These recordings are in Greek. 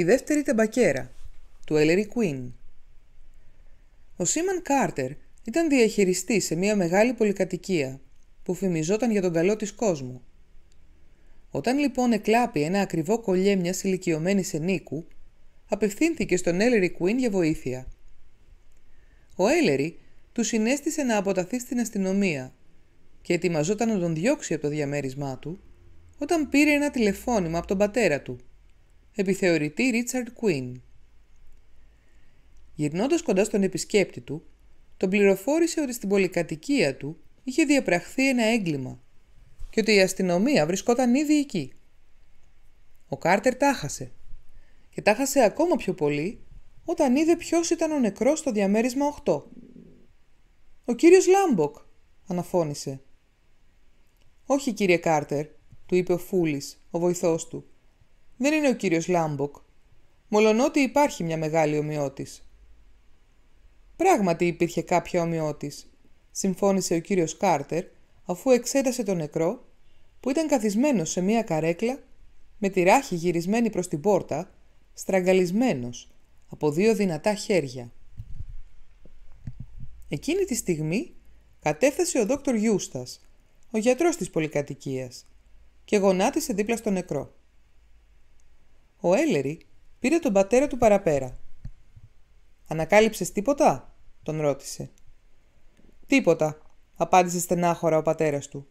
Η δεύτερη τεμπακέρα, του Έλερι Κουίν. Ο Σίμαν Κάρτερ ήταν διαχειριστής σε μια μεγάλη πολυκατοικία που φημιζόταν για τον καλό της κόσμο. Όταν λοιπόν εκλάπει ένα ακριβό κολλιέ μιας ηλικιωμένης ενίκου, απευθύνθηκε στον Έλερι Κουίν για βοήθεια. Ο Έλερι του συνέστησε να αποταθεί στην αστυνομία και ετοιμαζόταν να τον διώξει από το διαμέρισμά του, όταν πήρε ένα τηλεφώνημα από τον πατέρα του, επιθεωρητή Ρίτσαρντ Κουίν. Γυρνώντας κοντά στον επισκέπτη του, τον πληροφόρησε ότι στην πολυκατοικία του είχε διαπραχθεί ένα έγκλημα και ότι η αστυνομία βρισκόταν ήδη εκεί. Ο Κάρτερ τάχασε και τάχασε ακόμα πιο πολύ όταν είδε ποιος ήταν ο νεκρός στο διαμέρισμα 8. «Ο κύριος Λάμποκ», αναφώνησε. «Όχι, κύριε Κάρτερ», του είπε ο Φούλης, ο βοηθός του δεν είναι ο κύριος Λάμποκ, μολονότι υπάρχει μια μεγάλη ομοιότης. Πράγματι υπήρχε κάποια ομοιότης, συμφώνησε ο κύριος Κάρτερ, αφού εξέτασε τον νεκρό, που ήταν καθισμένος σε μια καρέκλα, με τη ράχη γυρισμένη προς την πόρτα, στραγγαλισμένος, από δύο δυνατά χέρια. Εκείνη τη στιγμή κατέφθασε ο δόκτωρ Γιούστας, ο γιατρός της πολυκατοικίας, και γονάτισε δίπλα στο νεκρό. Ο Έλερη πήρε τον πατέρα του παραπέρα. «Ανακάλυψες τίποτα» τον ρώτησε. «Τίποτα», απάντησε στενάχωρα ο πατέρας του.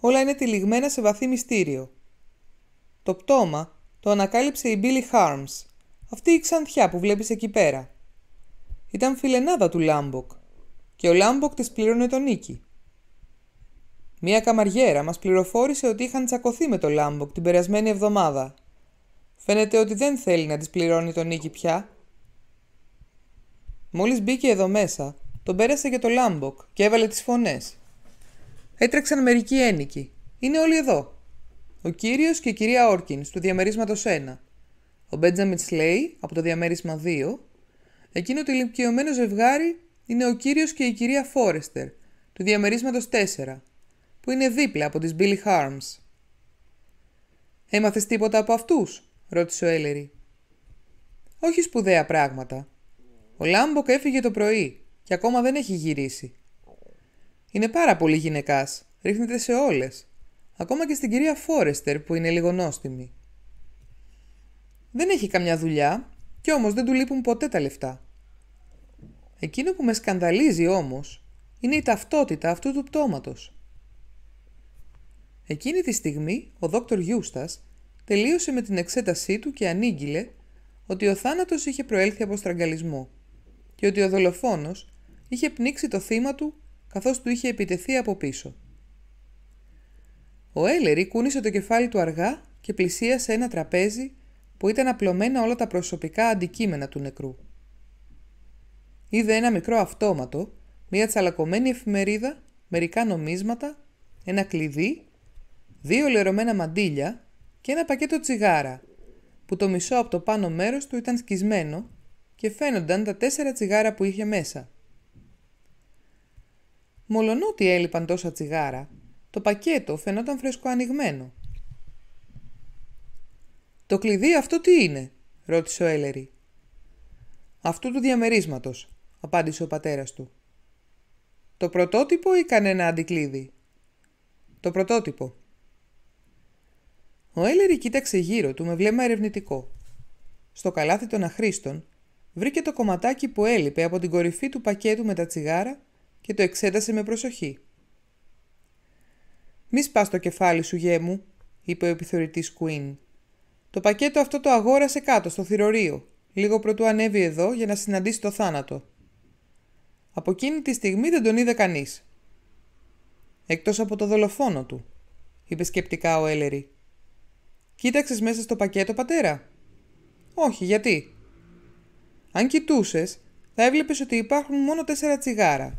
«Όλα είναι τυλιγμένα σε βαθύ μυστήριο». Το πτώμα το ανακάλυψε η Billy Harms, αυτή η ξανθιά που βλέπεις εκεί πέρα. Ήταν φιλενάδα του Λάμποκ και ο Λάμποκ της πλήρωνε τον Νίκη. Μία καμαριέρα μας πληροφόρησε ότι είχαν τσακωθεί με τον Λάμποκ την περασμένη εβδομάδα Φαίνεται ότι δεν θέλει να τις πληρώνει τον Νίκη πια. Μόλις μπήκε εδώ μέσα, τον πέρασε για το λάμποκ και έβαλε τις φωνές. Έτρεξαν μερικοί ένικοι. Είναι όλοι εδώ. Ο κύριος και η κυρία Όρκινς του διαμερίσματος 1. Ο Μπέντζαμιτ Σλέι από το διαμέρισμα 2. Εκείνο το ηλικιωμένο ζευγάρι είναι ο κύριος και η κυρία Φόρεστερ του διαμερίσματος 4 που είναι δίπλα από τις Billy Harms. Έμαθες τίποτα από αυτούς, ρώτησε ο Έλερη. Όχι σπουδαία πράγματα. Ο Λάμποκ έφυγε το πρωί και ακόμα δεν έχει γυρίσει. Είναι πάρα πολύ γυναικάς, ρίχνεται σε όλες. Ακόμα και στην κυρία Φόρεστερ που είναι λίγο Δεν έχει καμιά δουλειά, και όμως δεν του λείπουν ποτέ τα λεφτά. Εκείνο που με σκανδαλίζει όμως είναι η ταυτότητα αυτού του πτώματος. Εκείνη τη στιγμή ο δόκτωρ Γιούστας τελείωσε με την εξέτασή του και ανήγγειλε ότι ο θάνατος είχε προέλθει από στραγγαλισμό και ότι ο δολοφόνος είχε πνίξει το θύμα του καθώς του είχε επιτεθεί από πίσω. Ο Έλερη κούνησε το κεφάλι του αργά και πλησίασε ένα τραπέζι που ήταν απλωμένα όλα τα προσωπικά αντικείμενα του νεκρού. Είδε ένα μικρό αυτόματο, μία τσαλακωμένη εφημερίδα, μερικά νομίσματα, ένα κλειδί, δύο λερωμένα μαντίλια και ένα πακέτο τσιγάρα, που το μισό από το πάνω μέρος του ήταν σκισμένο και φαίνονταν τα τέσσερα τσιγάρα που είχε μέσα. Μολονότι έλειπαν τόσα τσιγάρα, το πακέτο φαινόταν ανοιγμένο. «Το κλειδί αυτό τι είναι» ρώτησε ο Έλερη. «Αυτού του διαμερίσματος», απάντησε ο πατέρας του. «Το πρωτότυπο ή κανένα αντικλείδι» «Το πρωτότυπο», ο Έλερη κοίταξε γύρω του με βλέμμα ερευνητικό. Στο καλάθι των αχρήστων βρήκε το κομματάκι που έλειπε από την κορυφή του πακέτου με τα τσιγάρα και το εξέτασε με προσοχή. «Μη σπάς το κεφάλι σου, γέ μου», είπε ο επιθεωρητής Κουίν. «Το πακέτο αυτό το αγόρασε κάτω, στο θηρορείο, λίγο πρωτού ανέβει εδώ για να συναντήσει το θάνατο». Από εκείνη τη στιγμή δεν τον είδε κανείς. «Εκτός από το δολοφόνο του», είπε σκεπτικά ο Έλερη. Κοίταξες μέσα στο πακέτο, πατέρα. Όχι, γιατί. Αν κοιτούσες, θα έβλεπες ότι υπάρχουν μόνο τέσσερα τσιγάρα.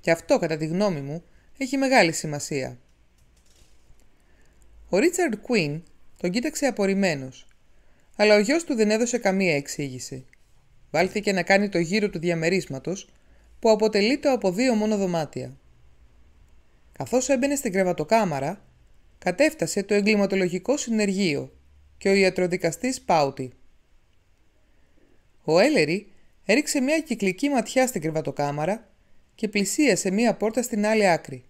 Και αυτό, κατά τη γνώμη μου, έχει μεγάλη σημασία. Ο Ρίτσαρντ Κουίν τον κοίταξε απορριμμένος, αλλά ο γιος του δεν έδωσε καμία εξήγηση. Βάλθηκε να κάνει το γύρο του διαμερίσματος, που αποτελείται από δύο μόνο δωμάτια. Καθώς έμπαινε στην κρεβατοκάμαρα, κατέφτασε το εγκληματολογικό συνεργείο και ο ιατροδικαστής Πάουτι. Ο Έλερη έριξε μια κυκλική ματιά στην κρεβατοκάμαρα και πλησίασε μια πόρτα στην άλλη άκρη.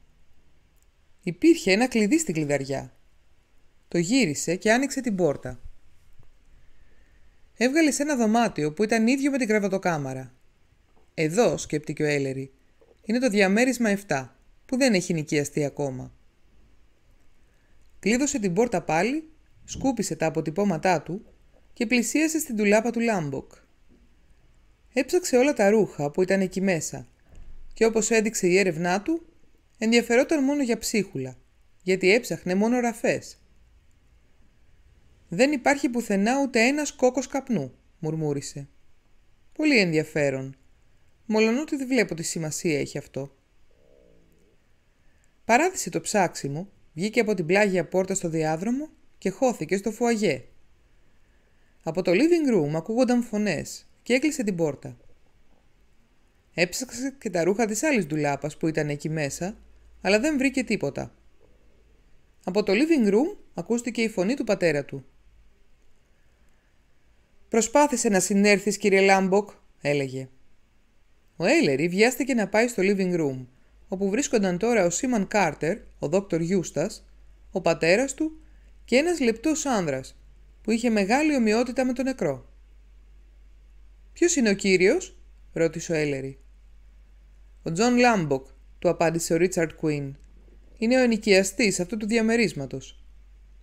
Υπήρχε ένα κλειδί στην κλειδαριά. Το γύρισε και άνοιξε την πόρτα. Έβγαλε σε ένα δωμάτιο που ήταν ίδιο με την κρεβατοκάμαρα. Εδώ, σκέπτηκε ο Έλερη, είναι το διαμέρισμα 7, που δεν έχει νοικιαστεί ακόμα. Κλείδωσε την πόρτα πάλι, σκούπισε τα αποτυπώματά του και πλησίασε στην τουλάπα του Λάμποκ. Έψαξε όλα τα ρούχα που ήταν εκεί μέσα και όπως έδειξε η έρευνά του, ενδιαφερόταν μόνο για ψίχουλα, γιατί έψαχνε μόνο ραφές. «Δεν υπάρχει πουθενά ούτε ένας κόκος καπνού», μουρμούρισε. «Πολύ ενδιαφέρον. Μολονότι δεν υπαρχει πουθενα ουτε ενας κοκκος καπνου μουρμουρισε πολυ ενδιαφερον μολονοτι δεν βλεπω τι σημασία έχει αυτό». Παράδεισε το ψάξιμο Βγήκε από την πλάγια πόρτα στο διάδρομο και χώθηκε στο φουαγέ. Από το living room ακούγονταν φωνές και έκλεισε την πόρτα. Έψαξε και τα ρούχα της άλλης ντουλάπας που ήταν εκεί μέσα, αλλά δεν βρήκε τίποτα. Από το living room ακούστηκε η φωνή του πατέρα του. «Προσπάθησε να συνέρθεις, κύριε Λάμποκ», έλεγε. Ο Έλερη βιάστηκε να πάει στο living room όπου βρίσκονταν τώρα ο Σίμαν Κάρτερ, ο δόκτωρ Γιούστας, ο πατέρας του και ένας λεπτός άνδρας, που είχε μεγάλη ομοιότητα με τον νεκρό. Ποιος είναι ο κύριος» ρώτησε ο Έλερη. «Ο Τζον Λάμποκ», του απάντησε ο Ρίτσαρντ Κουίν. «Είναι ο ενοικιαστής αυτού του διαμερίσματος».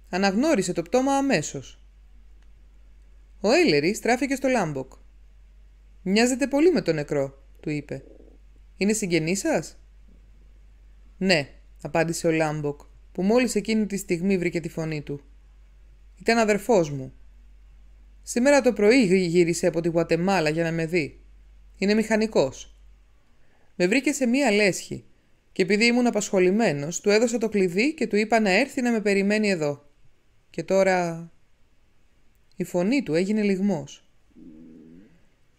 Αναγνώρισε το πτώμα αμέσως. Ο ριτσαρτ κουιν ειναι ο ενοικιαστής αυτου του διαμερισματος στράφηκε στο Λάμποκ. «Μοιάζεται πολύ με τον νεκρό», του είπε. «Είναι συγγενή ναι, απάντησε ο Λάμποκ, που μόλις εκείνη τη στιγμή βρήκε τη φωνή του. Ήταν αδερφός μου. Σήμερα το πρωί γύρισε από τη Γουατεμάλα για να με δει. Είναι μηχανικός. Με βρήκε σε μία λέσχη και επειδή ήμουν απασχολημένος, του έδωσα το κλειδί και του είπα να έρθει να με περιμένει εδώ. Και τώρα... Η φωνή του έγινε λιγμός.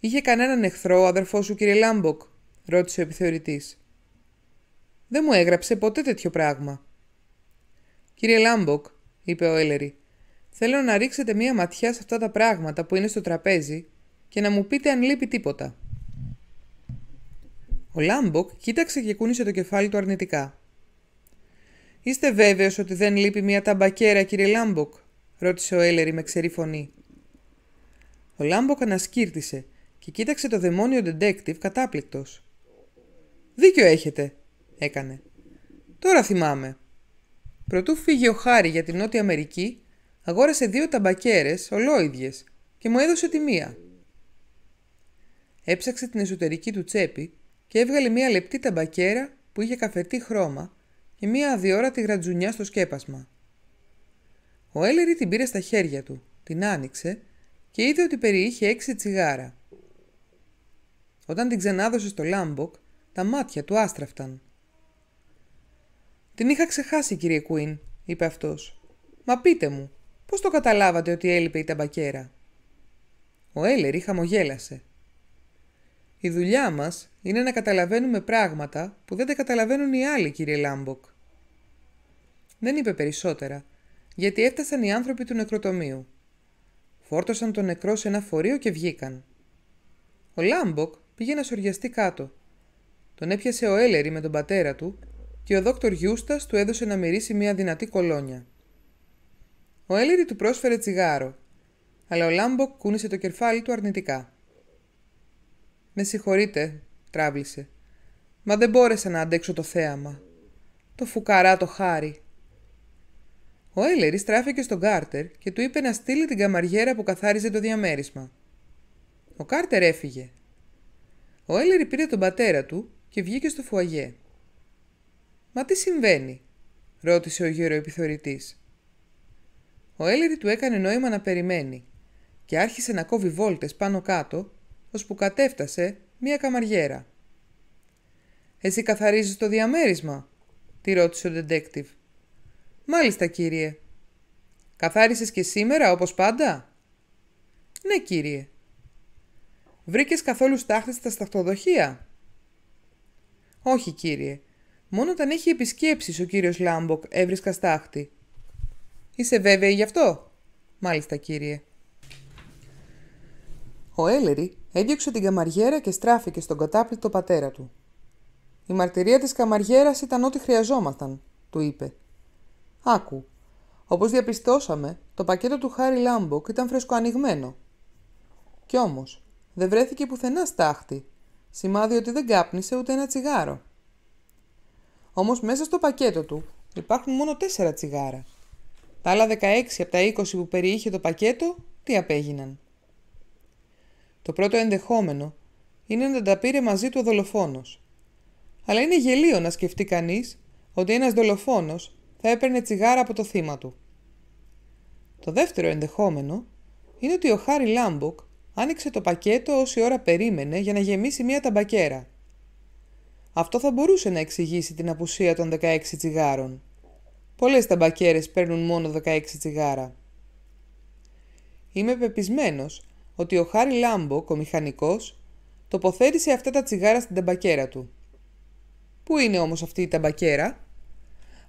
«Είχε κανέναν εχθρό ο αδερφός σου, κύριε Λάμποκ» ρώτησε ο επιθεωρητής. Δεν μου έγραψε ποτέ τέτοιο πράγμα. Κύριε Λάμποκ, είπε ο Έλερη, θέλω να ρίξετε μία ματιά σε αυτά τα πράγματα που είναι στο τραπέζι και να μου πείτε αν λείπει τίποτα. Ο Λάμποκ κοίταξε και κούνησε το κεφάλι του αρνητικά. Είστε βέβαιος ότι δεν λείπει μία ταμπακέρα, κύριε Λάμποκ, ρώτησε ο Έλερη με ξερή φωνή. Ο Λάμποκ ανασκύρτησε και κοίταξε το δαιμόνιο detective κατάπληκτος. Δίκιο έχετε, έκανε. Τώρα θυμάμαι. Προτού φύγει ο Χάρη για την Νότια Αμερική, αγόρασε δύο ταμπακέρες ολόιδιες και μου έδωσε τη μία. Έψαξε την εσωτερική του τσέπη και έβγαλε μία λεπτή ταμπακέρα που είχε καφετή χρώμα και μία αδιόρατη γρατζουνιά στο σκέπασμα. Ο Έλερη την πήρε στα χέρια του, την άνοιξε και είδε ότι περιείχε έξι τσιγάρα. Όταν την ξανάδωσε στο Λάμποκ, τα μάτια του άστραφταν. Την είχα ξεχάσει, κύριε Κουίν, είπε αυτός. Μα πείτε μου, πώς το καταλάβατε ότι έλειπε η ταμπακέρα. Ο Έλερη χαμογέλασε. Η δουλειά μας είναι να καταλαβαίνουμε πράγματα που δεν τα καταλαβαίνουν οι άλλοι, κύριε Λάμποκ. Δεν είπε περισσότερα, γιατί έφτασαν οι άνθρωποι του νεκροτομείου. Φόρτωσαν τον νεκρό σε ένα φορείο και βγήκαν. Ο Λάμποκ πήγε να σοριαστεί κάτω. Τον έπιασε ο Έλερη με τον πατέρα του και ο δόκτωρ Γιούστας του έδωσε να μυρίσει μια δυνατή κολόνια. Ο Έλερι του πρόσφερε τσιγάρο, αλλά ο Λάμποκ κούνησε το κεφάλι του αρνητικά. «Με συγχωρείτε», τράβλησε. «Μα δεν μπόρεσα να αντέξω το θέαμα. Το φουκαρά το χάρι». Ο Έλερη στράφηκε στον Κάρτερ και του είπε να στείλει την καμαριέρα που καθάριζε το διαμέρισμα. Ο Κάρτερ έφυγε. Ο Έλερη πήρε τον πατέρα του και βγήκε στο φουαγέ. «Μα τι συμβαίνει» ρώτησε ο επιθωρητής. Ο Έλληδη του έκανε νόημα να περιμένει και άρχισε να κόβει βόλτες πάνω κάτω, ώσπου κατέφτασε μία καμαριέρα. «Εσύ καθαρίζεις το διαμέρισμα» τη ρώτησε ο detective. «Μάλιστα, κύριε». «Καθάρισες και σήμερα, όπως πάντα» «Ναι, κύριε». «Βρήκες καθόλου στάχτες στα σταχτοδοχεία» «Όχι, κύριε. Μόνο όταν έχει επισκέψεις ο κύριος Λάμποκ έβρισκα στάχτη. Είσαι βέβαιη γι' αυτό, μάλιστα κύριε. Ο Έλερη έδιωξε την καμαριέρα και στράφηκε στον κατάπληκτο πατέρα του. Η μαρτυρία της καμαριέρας ήταν ό,τι χρειαζόμασταν, του είπε. Άκου, όπως διαπιστώσαμε, το πακέτο του Χάρι Λάμποκ ήταν φρεσκοανοιγμένο. Κι όμως δεν βρέθηκε πουθενά στάχτη, σημάδι ότι δεν κάπνισε ούτε ένα τσιγάρο. Όμως μέσα στο πακέτο του υπάρχουν μόνο τέσσερα τσιγάρα. Τα άλλα 16 από τα 20 που περιείχε το πακέτο, τι απέγιναν. Το πρώτο ενδεχόμενο είναι να τα πήρε μαζί του ο δολοφόνος, Αλλά είναι γελίο να σκεφτεί κανείς ότι ένας δολοφόνος θα έπαιρνε τσιγάρα από το θύμα του. Το δεύτερο ενδεχόμενο είναι ότι ο Χάρι Λάμποκ άνοιξε το πακέτο όση ώρα περίμενε για να γεμίσει μία ταμπακέρα. Αυτό θα μπορούσε να εξηγήσει την απουσία των 16 τσιγάρων. Πολλές ταμπακέρες παίρνουν μόνο 16 τσιγάρα. Είμαι πεπισμένος ότι ο Χάρι Λάμπο, ο μηχανικός, τοποθέτησε αυτά τα τσιγάρα στην ταμπακέρα του. Πού είναι όμως αυτή η ταμπακέρα?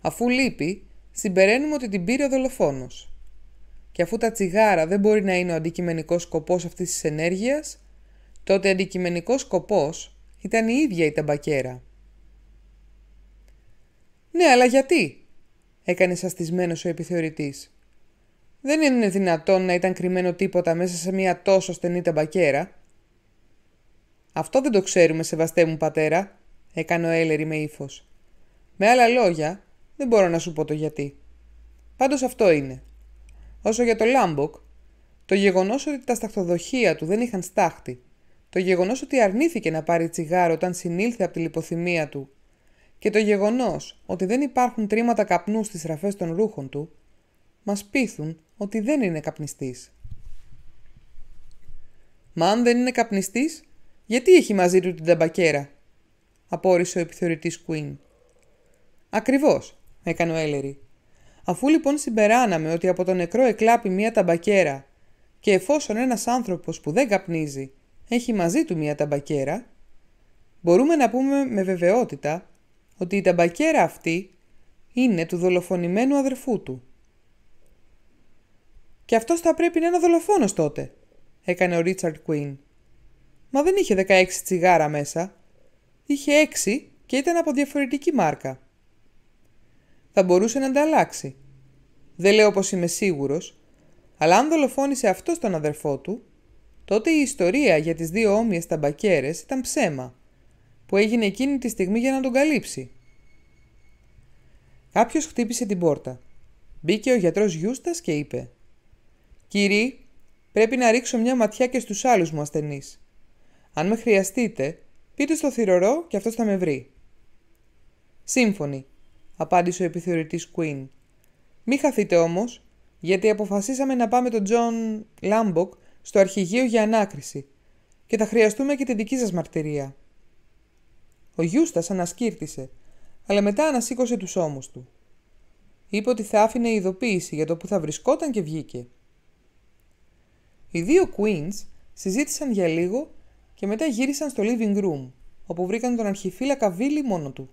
Αφού λείπει, συμπεραίνουμε ότι την πήρε ο δολοφόνος. Και αφού τα τσιγάρα δεν μπορεί να είναι ο αντικειμενικός σκοπός αυτής της ενέργειας, τότε αντικειμενικός σκοπός. Ήταν η ίδια η ταμπακέρα. «Ναι, αλλά γιατί» έκανε σαστισμένος ο επιθεωρητής. «Δεν είναι δυνατόν να ήταν κρυμμένο τίποτα μέσα σε μια τόσο στενή ταμπακέρα». «Αυτό δεν το ξέρουμε, σεβαστέ μου πατέρα», έκανε ο Έλερη με ύφος. «Με άλλα λόγια, δεν μπορώ να σου πω το γιατί. Πάντως αυτό είναι. Όσο για το Λάμποκ, το γεγονός ότι τα σταχτοδοχεία του δεν είχαν στάχτη το γεγονός ότι αρνήθηκε να πάρει τσιγάρο όταν συνήλθε από τη λιποθυμία του και το γεγονός ότι δεν υπάρχουν τρίματα καπνού στις ραφές των ρούχων του, μας πείθουν ότι δεν είναι καπνιστής. Μα αν δεν είναι καπνιστής, γιατί έχει μαζί του την ταμπακέρα, απόρρισε ο επιθεωρητής Κουίν. Ακριβώς, έκανε ο Έλερη. Αφού λοιπόν συμπεράναμε ότι από το νεκρό εκλάπει μία ταμπακέρα και εφόσον ένας άνθρωπος που δεν καπνίζει έχει μαζί του μία ταμπακέρα, μπορούμε να πούμε με βεβαιότητα ότι η ταμπακέρα αυτή είναι του δολοφονημένου αδερφού του. «Και αυτός θα πρέπει να είναι δολοφόνος τότε», έκανε ο Ρίτσαρντ Κουίν. «Μα δεν είχε 16 τσιγάρα μέσα. Είχε 6 και ήταν από διαφορετική μάρκα. Θα μπορούσε να τα Δεν λέω πως είμαι σίγουρος, αλλά αν δολοφόνησε αυτός τον αδερφό του, Τότε η ιστορία για τις δύο όμοιες ταμπακέρες ήταν ψέμα, που έγινε εκείνη τη στιγμή για να τον καλύψει. Κάποιος χτύπησε την πόρτα. Μπήκε ο γιατρός Γιούστας και είπε «Κύριοι, πρέπει να ρίξω μια ματιά και στους άλλους μου ασθενείς. Αν με χρειαστείτε, πείτε στο θηρορό και αυτός θα με βρει». «Σύμφωνοι», απάντησε ο επιθεωρητής Κουίν. «Μη χαθείτε όμως, γιατί αποφασίσαμε να πάμε τον Τζον Λάμποκ στο αρχηγείο για ανάκριση και θα χρειαστούμε και την δική σας μαρτυρία. Ο Γιούστας ανασκύρτησε, αλλά μετά ανασήκωσε τους ώμους του. Είπε ότι θα άφηνε ειδοποίηση για το που θα βρισκόταν και βγήκε. Οι δύο Queens συζήτησαν για λίγο και μετά γύρισαν στο living room, όπου βρήκαν τον αρχιφύλακα Βίλι μόνο του.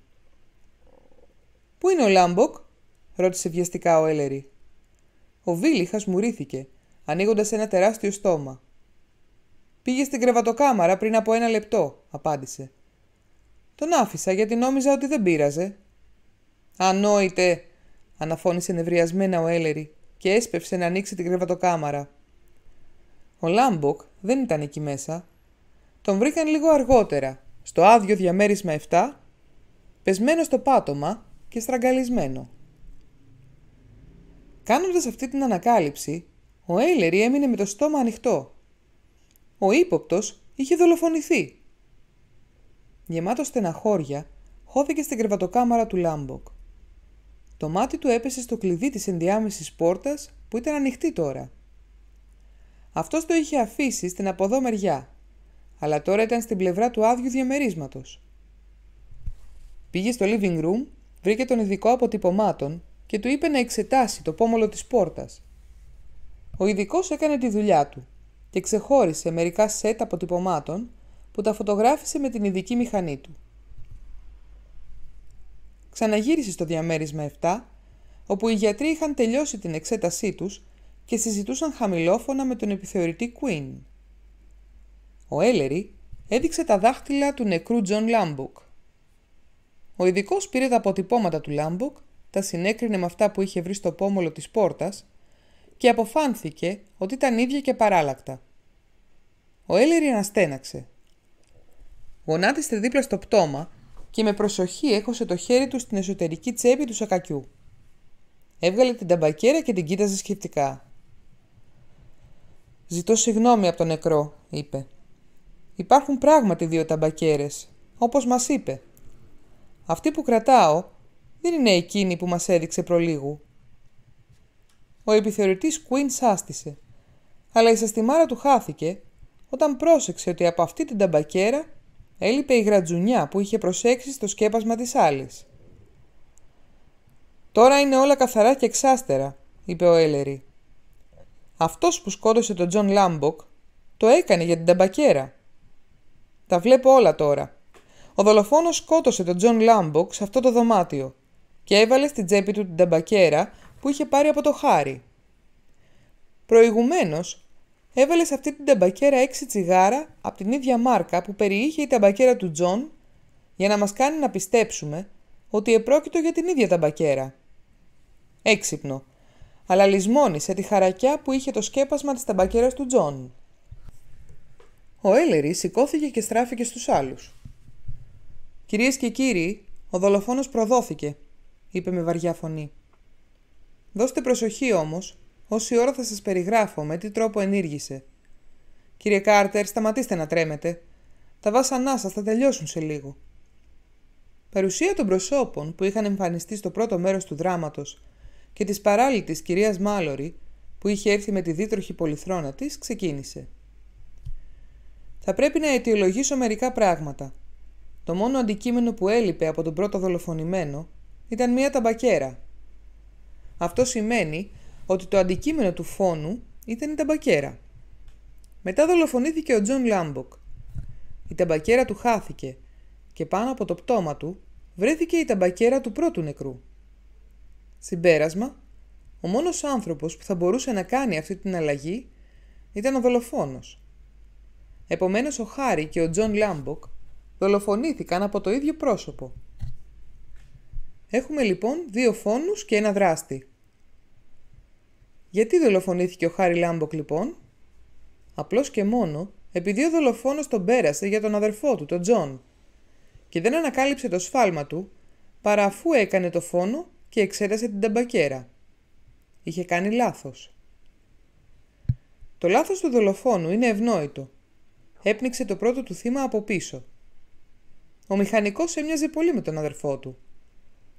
«Πού είναι ο Λάμποκ» ρώτησε βιαστικά ο Έλερη. Ο Βίλι χασμουρήθηκε ανοίγοντας ένα τεράστιο στόμα. Πήγε στην κρεβατοκάμαρα πριν από ένα λεπτό, απάντησε. Τον άφησα γιατί νόμιζα ότι δεν πείραζε. Ανόητε, αναφώνησε νευριασμένα ο Έλερη και έσπευσε να ανοίξει την κρεβατοκάμαρα. Ο Λάμποκ δεν ήταν εκεί μέσα. Τον βρήκαν λίγο αργότερα, στο άδειο διαμέρισμα 7, πεσμένο στο πάτωμα και στραγγαλισμένο. Κάνοντας αυτή την ανακάλυψη, ο Έιλερη έμεινε με το στόμα ανοιχτό. Ο ύποπτος είχε δολοφονηθεί. Γεμάτο στεναχώρια, χώθηκε στην κρεβατοκάμαρα του Λάμποκ. Το μάτι του έπεσε στο κλειδί της ενδιάμεσης πόρτας που ήταν ανοιχτή τώρα. Αυτός το είχε αφήσει στην αποδό μεριά, αλλά τώρα ήταν στην πλευρά του άδειου διαμερίσματος. Πήγε στο living room, βρήκε τον ειδικό αποτυπωμάτων και του είπε να εξετάσει το πόμολο της πόρτας. Ο ειδικός έκανε τη δουλειά του και ξεχώρισε μερικά σετ αποτυπωμάτων που τα φωτογράφησε με την ειδική μηχανή του. Ξαναγύρισε στο διαμέρισμα 7, όπου οι γιατροί είχαν τελειώσει την εξέτασή τους και συζητούσαν χαμηλόφωνα με τον επιθεωρητή Queen. Ο Έλερη έδειξε τα δάχτυλα του νεκρού Τζον Λάμποκ. Ο ειδικός πήρε τα αποτυπώματα του Λάμποκ, τα συνέκρινε με αυτά που είχε βρει στο πόμολο της πόρτας και αποφάνθηκε ότι ήταν ίδια και παράλακτα. Ο Έλληρη αναστέναξε. Γονάτισε δίπλα στο πτώμα και με προσοχή έχωσε το χέρι του στην εσωτερική τσέπη του σακακιού. Έβγαλε την ταμπακέρα και την κοίταζε σκεπτικά. «Ζητώ συγγνώμη από τον νεκρό», είπε. «Υπάρχουν πράγματι δύο ταμπακέρες, όπως μας είπε. Αυτή που κρατάω δεν είναι εκείνη που μας έδειξε προλίγου ο επιθεωρητής Κουίν σάστησε. Αλλά η σαστιμάρα του χάθηκε όταν πρόσεξε ότι από αυτή την ταμπακέρα έλειπε η γρατζουνιά που είχε προσέξει στο σκέπασμα της άλλης. «Τώρα είναι όλα καθαρά και εξάστερα», είπε ο Έλερη. «Αυτός που σκότωσε τον Τζον Λάμποκ το έκανε για την ταμπακέρα. Τα βλέπω όλα τώρα. Ο δολοφόνος σκότωσε τον Τζον Λάμποκ σε αυτό το δωμάτιο και έβαλε στην τσέπη του την ταμπακέρα που είχε πάρει από το χάρι. Προηγουμένως, έβαλε σε αυτή την ταμπακέρα έξι τσιγάρα από την ίδια μάρκα που περιείχε η ταμπακέρα του Τζον για να μας κάνει να πιστέψουμε ότι επρόκειτο για την ίδια ταμπακέρα. Έξυπνο, αλλά λησμόνισε τη χαρακιά που είχε το σκέπασμα της ταμπακέρας του Τζον. Ο Έλερη σηκώθηκε και στράφηκε στους άλλους. «Κυρίες και κύριοι, ο δολοφόνος προδόθηκε», είπε με βαριά φωνή. Δώστε προσοχή όμως, όση ώρα θα σας περιγράφω με τι τρόπο ενήργησε. Κύριε Κάρτερ, σταματήστε να τρέμετε. Τα βάσανά σας θα τελειώσουν σε λίγο. Παρουσία των προσώπων που είχαν εμφανιστεί στο πρώτο μέρος του δράματος και της παράλυτης κυρία Μάλορη που είχε έρθει με τη δίτροχη πολυθρόνα της ξεκίνησε. Θα πρέπει να αιτιολογήσω μερικά πράγματα. Το μόνο αντικείμενο που έλειπε από τον πρώτο δολοφονημένο ήταν μία ταμπακέρα αυτό σημαίνει ότι το αντικείμενο του φόνου ήταν η ταμπακέρα. Μετά δολοφονήθηκε ο Τζον Λάμποκ. Η ταμπακέρα του χάθηκε και πάνω από το πτώμα του βρέθηκε η ταμπακέρα του πρώτου νεκρού. Συμπέρασμα, ο μόνος άνθρωπος που θα μπορούσε να κάνει αυτή την αλλαγή ήταν ο δολοφόνος. Επομένως ο Χάρη και ο Τζον Λάμποκ δολοφονήθηκαν από το ίδιο πρόσωπο Έχουμε λοιπόν δύο φόνους και ένα δράστη. Γιατί δολοφονήθηκε ο Χάρι Λάμποκ λοιπόν? Απλώς και μόνο επειδή ο δολοφόνος τον πέρασε για τον αδερφό του, τον Τζον, και δεν ανακάλυψε το σφάλμα του, παρά αφού έκανε το φόνο και εξέτασε την ταμπακέρα. Είχε κάνει λάθος. Το λάθος του δολοφόνου είναι ευνόητο. Έπνιξε το πρώτο του θύμα από πίσω. Ο μηχανικός έμοιαζε πολύ με τον αδερφό του.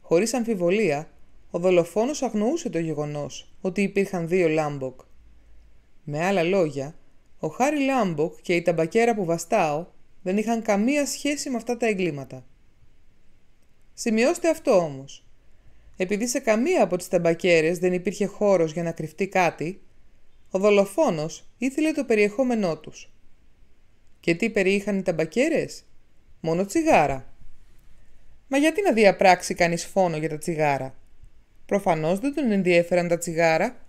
Χωρίς αμφιβολία, ο δολοφόνος αγνοούσε το γεγονός ότι υπήρχαν δύο Λάμποκ. Με άλλα λόγια, ο Χάρι Λάμποκ και η ταμπακέρα που βαστάω δεν είχαν καμία σχέση με αυτά τα εγκλήματα. Σημειώστε αυτό όμως. Επειδή σε καμία από τις ταμπακέρες δεν υπήρχε χώρος για να κρυφτεί κάτι, ο δολοφόνος ήθελε το περιεχόμενό τους. Και τι περιείχαν οι ταμπακέρες? Μόνο τσιγάρα. Μα γιατί να διαπράξει κανείς φόνο για τα τσιγάρα. Προφανώς δεν τον ενδιέφεραν τα τσιγάρα.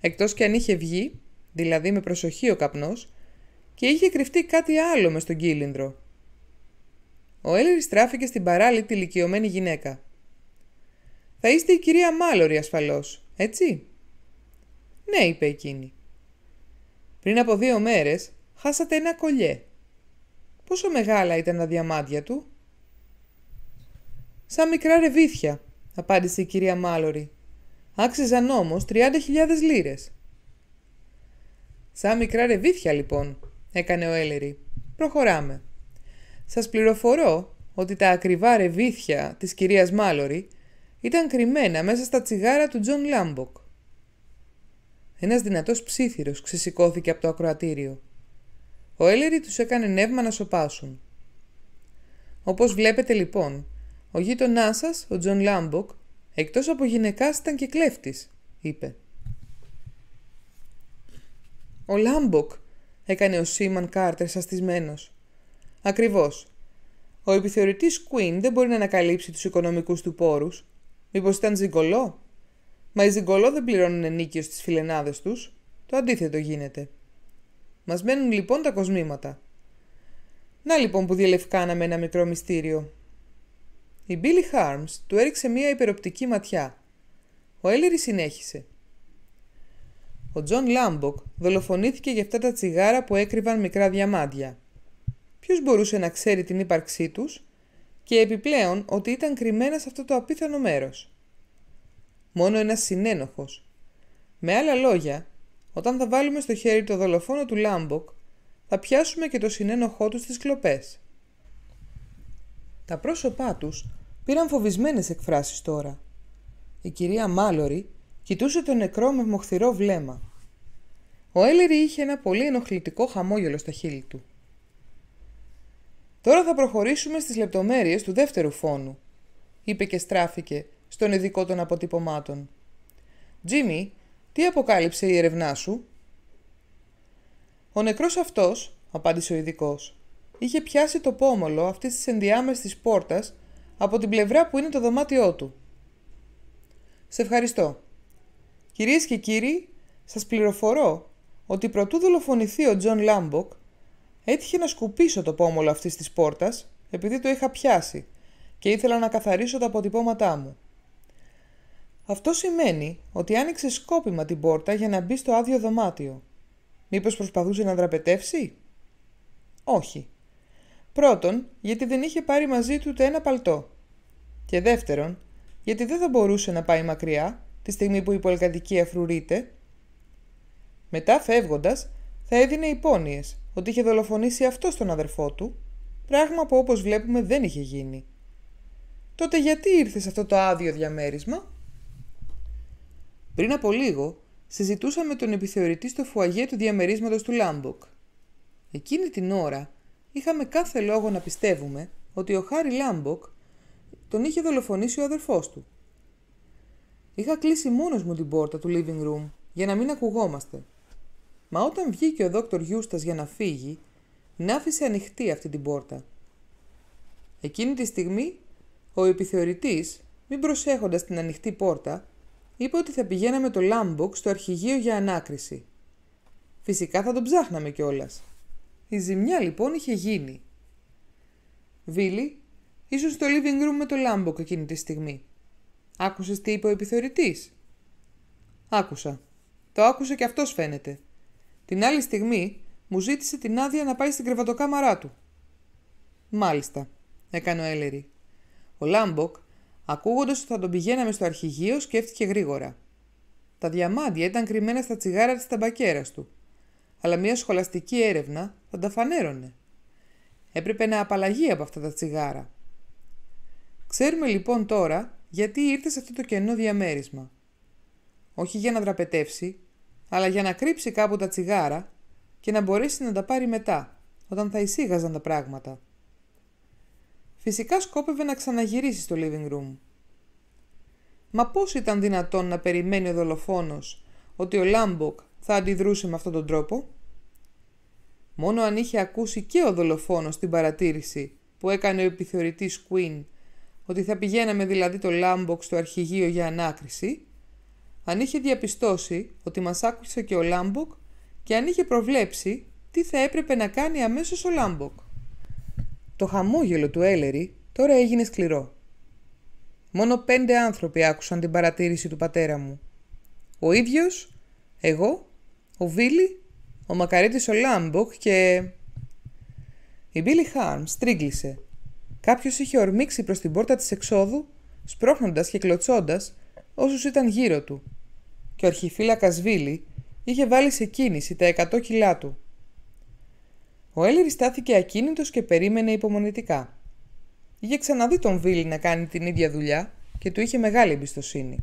Εκτός και αν είχε βγει, δηλαδή με προσοχή ο καπνός, και είχε κρυφτεί κάτι άλλο μες στον κύλινδρο. Ο Έλερης τράφηκε στην παράλληλη ηλικιωμένη γυναίκα. «Θα είστε η κυρία Μάλωρη ασφαλώς, έτσι» «Ναι», είπε εκείνη. «Πριν από δύο μέρες χάσατε ένα κολλιέ. Πόσο μεγάλα ήταν τα διαμάντια του» Σαν μικρά ρεβίθια, απάντησε η κυρία Μάλωρη. Άξιζαν όμως 30.000 λίρες. Σαν μικρά ρεβίθια, λοιπόν, έκανε ο Έλερη. Προχωράμε. Σας πληροφορώ ότι τα ακριβά ρεβίθια της κυρίας Μάλωρη ήταν κρυμμένα μέσα στα τσιγάρα του Τζον Λάμποκ. Ένας δυνατός ψήθυρος ξεσηκώθηκε από το ακροατήριο. Ο Έλερη τους έκανε νεύμα να σοπάσουν. Όπως βλέπετε λοιπόν, ο γείτονάς σας, ο Τζον Λάμποκ, εκτός από γυναικάς ήταν και κλέφτης, είπε. Ο Λάμποκ, έκανε ο Σίμαν Κάρτερ σαστισμένος. Ακριβώς. Ο επιθεωρητής Κουίν δεν μπορεί να ανακαλύψει τους οικονομικούς του πόρους. Μήπως ήταν ζυγκολό. Μα οι ζυγκολό δεν πληρώνουν ενίκιο στις φιλενάδες τους. Το αντίθετο γίνεται. Μας μένουν λοιπόν τα κοσμήματα. Να λοιπόν που διελευκάναμε ένα μικρό μυστήριο, η Billy Harms του έριξε μία υπεροπτική ματιά. Ο Έλερη συνέχισε. Ο Τζον Λάμποκ δολοφονήθηκε για αυτά τα τσιγάρα που έκρυβαν μικρά διαμάντια. Ποιος μπορούσε να ξέρει την ύπαρξή τους και επιπλέον ότι ήταν κρυμμένα σε αυτό το απίθανο μέρος. Μόνο ένας συνένοχος. Με άλλα λόγια, όταν θα βάλουμε στο χέρι το δολοφόνο του Λάμποκ, θα πιάσουμε και το συνένοχό του στις κλοπές. Τα πρόσωπά τους πήραν φοβισμένες εκφράσεις τώρα. Η κυρία Μάλορη κοιτούσε το νεκρό με μοχθηρό βλέμμα. Ο Έλερη είχε ένα πολύ ενοχλητικό χαμόγελο στα χείλη του. «Τώρα θα προχωρήσουμε στις λεπτομέρειες του δεύτερου φόνου», είπε και στράφηκε στον ειδικό των αποτυπωμάτων. «Τζίμι, τι αποκάλυψε η ερευνά σου» «Ο νεκρός αυτός», απάντησε ο ειδικός. «είχε πιάσει το πόμολο αυτής της ενδιάμεσης πόρτας από την πλευρά που είναι το δωμάτιό του. Σε ευχαριστώ. Κυρίες και κύριοι, σας πληροφορώ ότι προτού δολοφονηθεί ο Τζον Λάμποκ, έτυχε να σκουπίσω το πόμολο αυτής της πόρτας, επειδή το είχα πιάσει και ήθελα να καθαρίσω τα αποτυπώματά μου. Αυτό σημαίνει ότι άνοιξε σκόπιμα την πόρτα για να μπει στο άδειο δωμάτιο. Μήπως προσπαθούσε να δραπετεύσει? Όχι. Πρώτον, γιατί δεν είχε πάρει μαζί του ούτε ένα παλτό. Και δεύτερον, γιατί δεν θα μπορούσε να πάει μακριά τη στιγμή που η πολυκατοικία φρουρείται. Μετά φεύγοντας, θα έδινε υπόνοιες ότι είχε δολοφονήσει αυτό τον αδερφό του, πράγμα που όπως βλέπουμε δεν είχε γίνει. Τότε γιατί ήρθε σε αυτό το άδειο διαμέρισμα. Πριν από λίγο, συζητούσα τον επιθεωρητή στο φουαγέ του διαμερίσματος του Λάμποκ. Εκείνη την ώρα είχαμε κάθε λόγο να πιστεύουμε ότι ο Χάρι Λάμποκ τον είχε δολοφονήσει ο αδερφός του. Είχα κλείσει μόνος μου την πόρτα του living room για να μην ακουγόμαστε. Μα όταν βγήκε ο δόκτωρ Γιούστας για να φύγει, να άφησε ανοιχτή αυτή την πόρτα. Εκείνη τη στιγμή, ο επιθεωρητής, μην προσέχοντας την ανοιχτή πόρτα, είπε ότι θα πηγαίναμε το Λάμποκ στο αρχηγείο για ανάκριση. Φυσικά θα τον ψάχναμε κιόλας. Η ζημιά λοιπόν είχε γίνει. Βίλι ήσουν στο living room με το Λάμποκ εκείνη τη στιγμή. Άκουσες τι είπε ο επιθεωρητής. Άκουσα. Το άκουσε και αυτός φαίνεται. Την άλλη στιγμή μου ζήτησε την άδεια να πάει στην κρεβατοκάμαρά του. Μάλιστα, έκανε ο Έλερη. Ο Λάμποκ, ακούγοντας ότι θα τον πηγαίναμε στο αρχηγείο, σκέφτηκε γρήγορα. Τα διαμάντια ήταν κρυμμένα στα τσιγάρα της ταμπακέρας του. Αλλά μια σχολαστική έρευνα θα τα φανέρωνε. Έπρεπε να απαλλαγεί από αυτά τα τσιγάρα. Ξέρουμε λοιπόν τώρα γιατί ήρθε σε αυτό το κενό διαμέρισμα. Όχι για να δραπετεύσει, αλλά για να κρύψει κάπου τα τσιγάρα και να μπορέσει να τα πάρει μετά, όταν θα εισήγαζαν τα πράγματα. Φυσικά σκόπευε να ξαναγυρίσει στο living room. Μα πώς ήταν δυνατόν να περιμένει ο δολοφόνος ότι ο Λάμποκ θα αντιδρούσε με αυτόν τον τρόπο. Μόνο αν είχε ακούσει και ο δολοφόνος την παρατήρηση που έκανε ο επιθεωρητής Queen, ότι θα πηγαίναμε δηλαδή το Λάμποκ στο αρχηγείο για ανάκριση, αν είχε διαπιστώσει ότι μας άκουσε και ο Λάμποκ και αν είχε προβλέψει τι θα έπρεπε να κάνει αμέσως ο Λάμποκ. Το χαμόγελο του Έλερη τώρα έγινε σκληρό. Μόνο πέντε άνθρωποι άκουσαν την παρατήρηση του πατέρα μου. Ο ίδιος, εγώ, ο Βίλι ο Μακαρίτης ο Λάμποκ και... Η Μπίλι Χάρμ στρίγκλισε. Κάποιος είχε ορμήξει προς την πόρτα της εξόδου, σπρώχνοντας και κλωτσώντας όσους ήταν γύρω του. Και ο αρχιφύλακας Βίλι είχε βάλει σε κίνηση τα 100 κιλά του. Ο Έλληρη στάθηκε ακίνητος και περίμενε υπομονητικά. Είχε ξαναδεί τον Βίλι να κάνει την ίδια δουλειά και του είχε μεγάλη εμπιστοσύνη.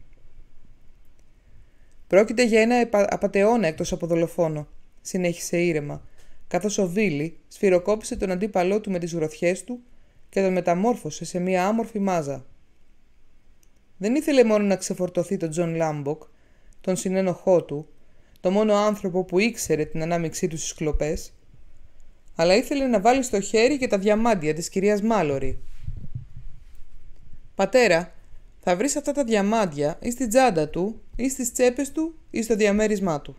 Πρόκειται για ένα απαταιώνα εκτός από δολοφόνο, συνέχισε ήρεμα, καθώς ο Βίλι σφυροκόπησε τον αντίπαλό του με τις γροθιέ του και τον μεταμόρφωσε σε μια άμορφη μάζα. Δεν ήθελε μόνο να ξεφορτωθεί τον Τζον Λάμποκ, τον συνένοχό του, το μόνο άνθρωπο που ήξερε την ανάμειξή του στις κλοπές, αλλά ήθελε να βάλει στο χέρι και τα διαμάντια της κυρίας Μάλωρη. «Πατέρα, θα βρεις αυτά τα διαμάντια ή στην τσάντα του, ή στις τσέπες του, ή στο διαμέρισμά του».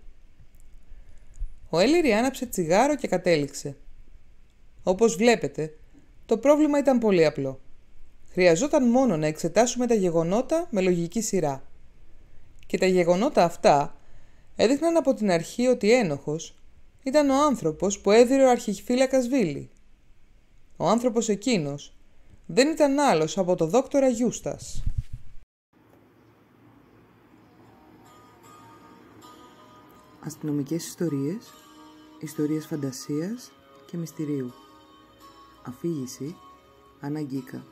Ο Έλληρη άναψε τσιγάρο και κατέληξε. Όπως βλέπετε, το πρόβλημα ήταν πολύ απλό. Χρειαζόταν μόνο να εξετάσουμε τα γεγονότα με λογική σειρά. Και τα γεγονότα αυτά έδειχναν από την αρχή ότι ένοχος ήταν ο άνθρωπος που έδιρε ο αρχιφύλακας Βίλι. Ο άνθρωπος εκείνος δεν ήταν άλλος από το δόκτορα Γιούστας. αστυνομικές ιστορίες, ιστορίες φαντασίας και μυστηρίου. Αφήγηση Αναγκίκα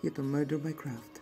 για το Murder by Craft.